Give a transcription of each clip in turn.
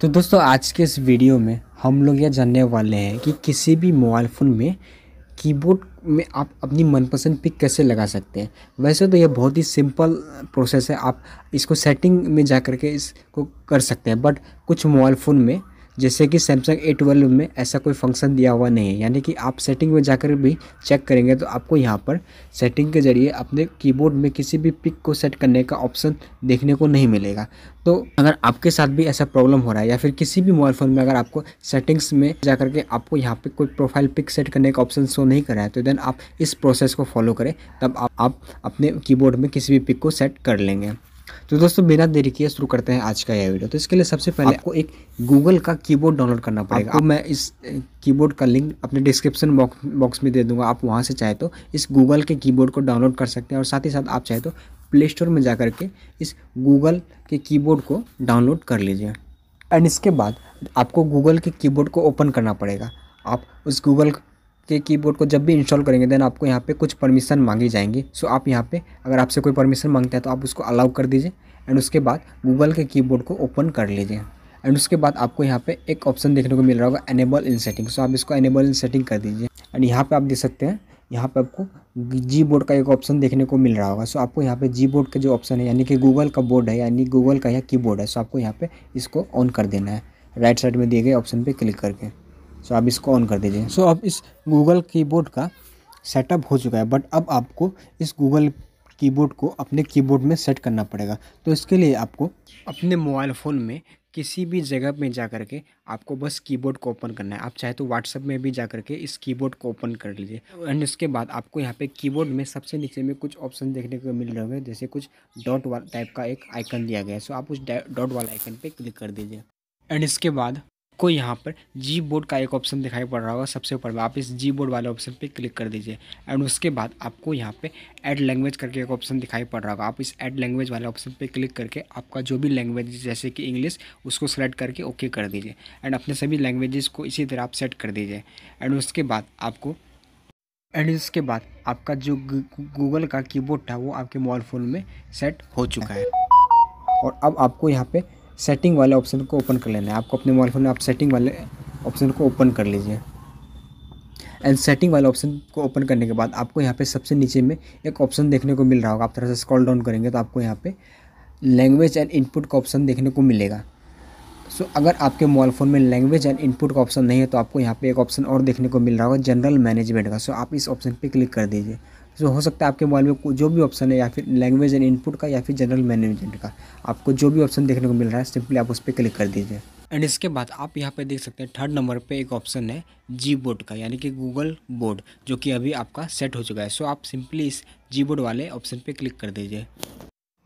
तो दोस्तों आज के इस वीडियो में हम लोग यह जानने वाले हैं कि किसी भी मोबाइल फ़ोन में कीबोर्ड में आप अपनी मनपसंद पिक कैसे लगा सकते हैं वैसे तो यह बहुत ही सिंपल प्रोसेस है आप इसको सेटिंग में जा कर के इसको कर सकते हैं बट कुछ मोबाइल फ़ोन में जैसे कि सैमसंग ए ट्वेल्व में ऐसा कोई फंक्शन दिया हुआ नहीं है यानी कि आप सेटिंग में जाकर भी चेक करेंगे तो आपको यहाँ पर सेटिंग के जरिए अपने कीबोर्ड में किसी भी पिक को सेट करने का ऑप्शन देखने को नहीं मिलेगा तो अगर आपके साथ भी ऐसा प्रॉब्लम हो रहा है या फिर किसी भी मोबाइल फ़ोन में अगर आपको सेटिंग्स में जा करके आपको यहाँ पर कोई प्रोफाइल पिक सेट करने का ऑप्शन शो नहीं कर रहा है तो देन आप इस प्रोसेस को फॉलो करें तब आप अपने कीबोर्ड में किसी भी पिक को सेट कर लेंगे तो दोस्तों बिना देरी किए शुरू करते हैं आज का यह वीडियो तो इसके लिए सबसे पहले आपको एक गूगल का कीबोर्ड डाउनलोड करना पड़ेगा आपको मैं इस कीबोर्ड का लिंक अपने डिस्क्रिप्शन बॉक्स बॉक्स में दे दूंगा आप वहाँ से चाहे तो इस गूगल के कीबोर्ड को डाउनलोड कर सकते हैं और साथ ही साथ आप चाहे तो प्ले स्टोर में जा के इस गूगल के की को डाउनलोड कर लीजिए एंड इसके बाद आपको गूगल के की को ओपन करना पड़ेगा आप उस गूगल के कीबोर्ड को जब भी इंस्टॉल करेंगे देन आपको यहाँ पे कुछ परमिशन मांगी जाएंगी सो आप यहाँ पे अगर आपसे कोई परमिशन मांगता है तो आप उसको अलाउ कर दीजिए एंड उसके बाद गूगल के कीबोर्ड को ओपन कर लीजिए एंड उसके बाद आपको यहाँ पे एक ऑप्शन देखने को मिल रहा होगा एनेबल इन सेटिंग सो आप इसको एनेबल इन सेटिंग कर दीजिए एंड यहाँ पर आप देख सकते हैं यहाँ पर आपको जी बोर्ड का एक ऑप्शन देखने को मिल रहा होगा सो आपको यहाँ पर जी बोर्ड का जो ऑप्शन है यानी कि गूगल का बोर्ड है यानी गूगल का यह की है सो आपको यहाँ पर इसको ऑन कर देना है राइट साइड में दिए गए ऑप्शन पर क्लिक करके सो आप इसको ऑन कर दीजिए सो अब इस गूगल कीबोर्ड का सेटअप हो चुका है बट अब आपको इस गूगल कीबोर्ड को अपने कीबोर्ड में सेट करना पड़ेगा तो इसके लिए आपको अपने मोबाइल फ़ोन में किसी भी जगह में जा करके के आपको बस कीबोर्ड को ओपन करना है आप चाहे तो व्हाट्सअप में भी जा कर के इस कीबोर्ड को ओपन कर लीजिए एंड इसके बाद आपको यहाँ पे कीबोर्ड में सबसे नीचे में कुछ ऑप्शन देखने को मिल रहे होंगे जैसे कुछ डॉट टाइप का एक आइकन दिया गया है सो आप उस डॉट वाला आइकन पर क्लिक कर दीजिए एंड इसके बाद आपको यहाँ पर जी बोर्ड का एक ऑप्शन दिखाई पड़ रहा होगा सबसे ऊपर में आप इस जी बोर्ड वाले ऑप्शन पे क्लिक कर दीजिए एंड उसके बाद आपको यहाँ पे ऐड लैंग्वेज करके एक ऑप्शन दिखाई पड़ रहा होगा आप इस ऐड लैंग्वेज वाले ऑप्शन पे क्लिक करके आपका जो भी लैंग्वेज जैसे कि इंग्लिश उसको सेलेक्ट करके ओके कर दीजिए एंड अपने सभी लैंग्वेजेस को इसी तरह आप सेट कर दीजिए एंड उसके बाद आपको एंड इसके बाद आपका जो गूगल का कीबोर्ड था वो आपके मोबाइल फ़ोन में सेट हो चुका है और अब आपको यहाँ पे सेटिंग वाले ऑप्शन को ओपन कर लेना है आपको अपने मोबाइल फ़ोन में आप सेटिंग वाले ऑप्शन को ओपन कर लीजिए एंड सेटिंग वाले ऑप्शन को ओपन करने के बाद आपको यहाँ पे सबसे नीचे में एक ऑप्शन देखने को मिल रहा होगा आप थोड़ा सा स्क्रॉल डाउन करेंगे तो आपको यहाँ पे लैंग्वेज एंड इनपुट का ऑप्शन देखने को मिलेगा सो so, अगर आपके मोबाइल फ़ोन में लैंग्वेज एंड इनपुट का ऑप्शन नहीं है तो आपको यहाँ पे एक ऑप्शन और देखने को मिल रहा होगा जनरल मैनेजमेंट का सो so, आप इस ऑप्शन पर क्लिक कर दीजिए जो हो सकता है आपके मोबाइल में जो भी ऑप्शन है या फिर लैंग्वेज एंड इनपुट का या फिर जनरल मैनेजमेंट का आपको जो भी ऑप्शन देखने को मिल रहा है सिंपली आप उस पर क्लिक कर दीजिए एंड इसके बाद आप यहाँ पे देख सकते हैं थर्ड नंबर पे एक ऑप्शन है जी बोर्ड का यानी कि गूगल बोर्ड जो कि अभी आपका सेट हो चुका है सो आप सिंपली इस जी बोर्ड वाले ऑप्शन पे क्लिक कर दीजिए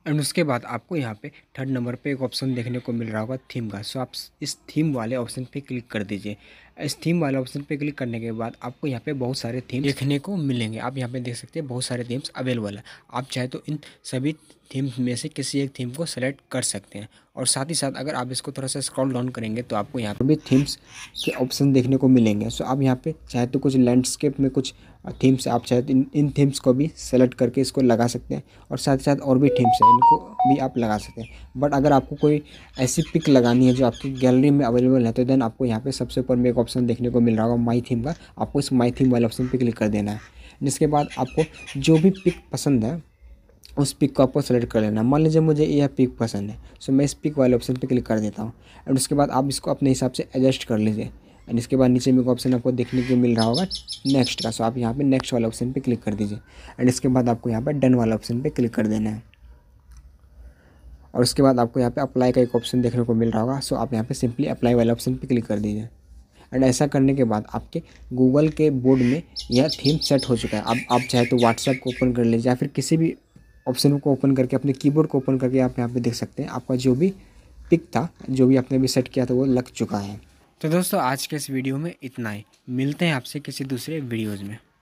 एंड उसके बाद आपको यहाँ पे थर्ड नंबर पे एक ऑप्शन देखने को मिल रहा होगा थीम का सो आप इस थीम वाले ऑप्शन पे क्लिक कर दीजिए इस थीम वाले ऑप्शन पे क्लिक करने के बाद आपको यहाँ पे बहुत सारे थीम देखने को मिलेंगे आप यहाँ पे देख सकते हैं बहुत सारे थीम्स अवेलेबल है आप चाहे तो इन सभी थीम में से किसी एक थीम को सेलेक्ट कर सकते हैं और साथ ही साथ अगर आप इसको थोड़ा सा स्क्रॉल डाउन करेंगे तो आपको यहाँ पर भी थीम्स के ऑप्शन देखने को मिलेंगे सो आप यहाँ पर चाहे तो कुछ लैंडस्केप में कुछ थीम्स आप चाहे तो इन इन थीम्स को भी सेलेक्ट करके इसको लगा सकते हैं और साथ ही साथ और भी थीम्स हैं इनको भी आप लगा सकते हैं बट अगर आपको कोई ऐसी पिक लगानी है जो आपकी गैलरी में अवेलेबल है तो देन आपको यहाँ पर सबसे ऊपर में एक ऑप्शन देखने को मिल रहा होगा माई थीम का आपको इस माई थीम वाले ऑप्शन पर क्लिक कर देना है जिसके बाद आपको जो भी पिक पसंद है उस पिक को आपको सेलेक्ट कर लेना मान लीजिए मुझे यह पिक पसंद है सो मैं इस पिक वाले ऑप्शन पर क्लिक कर देता हूँ एंड उसके बाद आप इसको अपने हिसाब से एडजस्ट कर लीजिए एंड इसके बाद नीचे में ऑप्शन आपको देखने को मिल रहा होगा नेक्स्ट का सो आप यहाँ पे नेक्स्ट वाला ऑप्शन पे क्लिक कर दीजिए एंड इसके बाद आपको यहाँ पे डन वाला ऑप्शन पे क्लिक कर देना है और उसके बाद आपको यहाँ पे अप्लाई का एक ऑप्शन देखने को मिल रहा होगा सो आप यहाँ पे सिंपली अप्लाई वाला ऑप्शन पे क्लिक कर दीजिए एंड ऐसा करने के बाद आपके गूगल के बोर्ड में यह थीम सेट हो चुका है अब आप चाहे तो व्हाट्सएप को ओपन कर लीजिए या फिर किसी भी ऑप्शन को ओपन करके अपने कीबोर्ड को ओपन करके आप यहाँ पे देख सकते हैं आपका जो भी पिक था जो भी आपने भी सेट किया था वो लग चुका है तो दोस्तों आज के इस वीडियो में इतना ही मिलते हैं आपसे किसी दूसरे वीडियोज़ में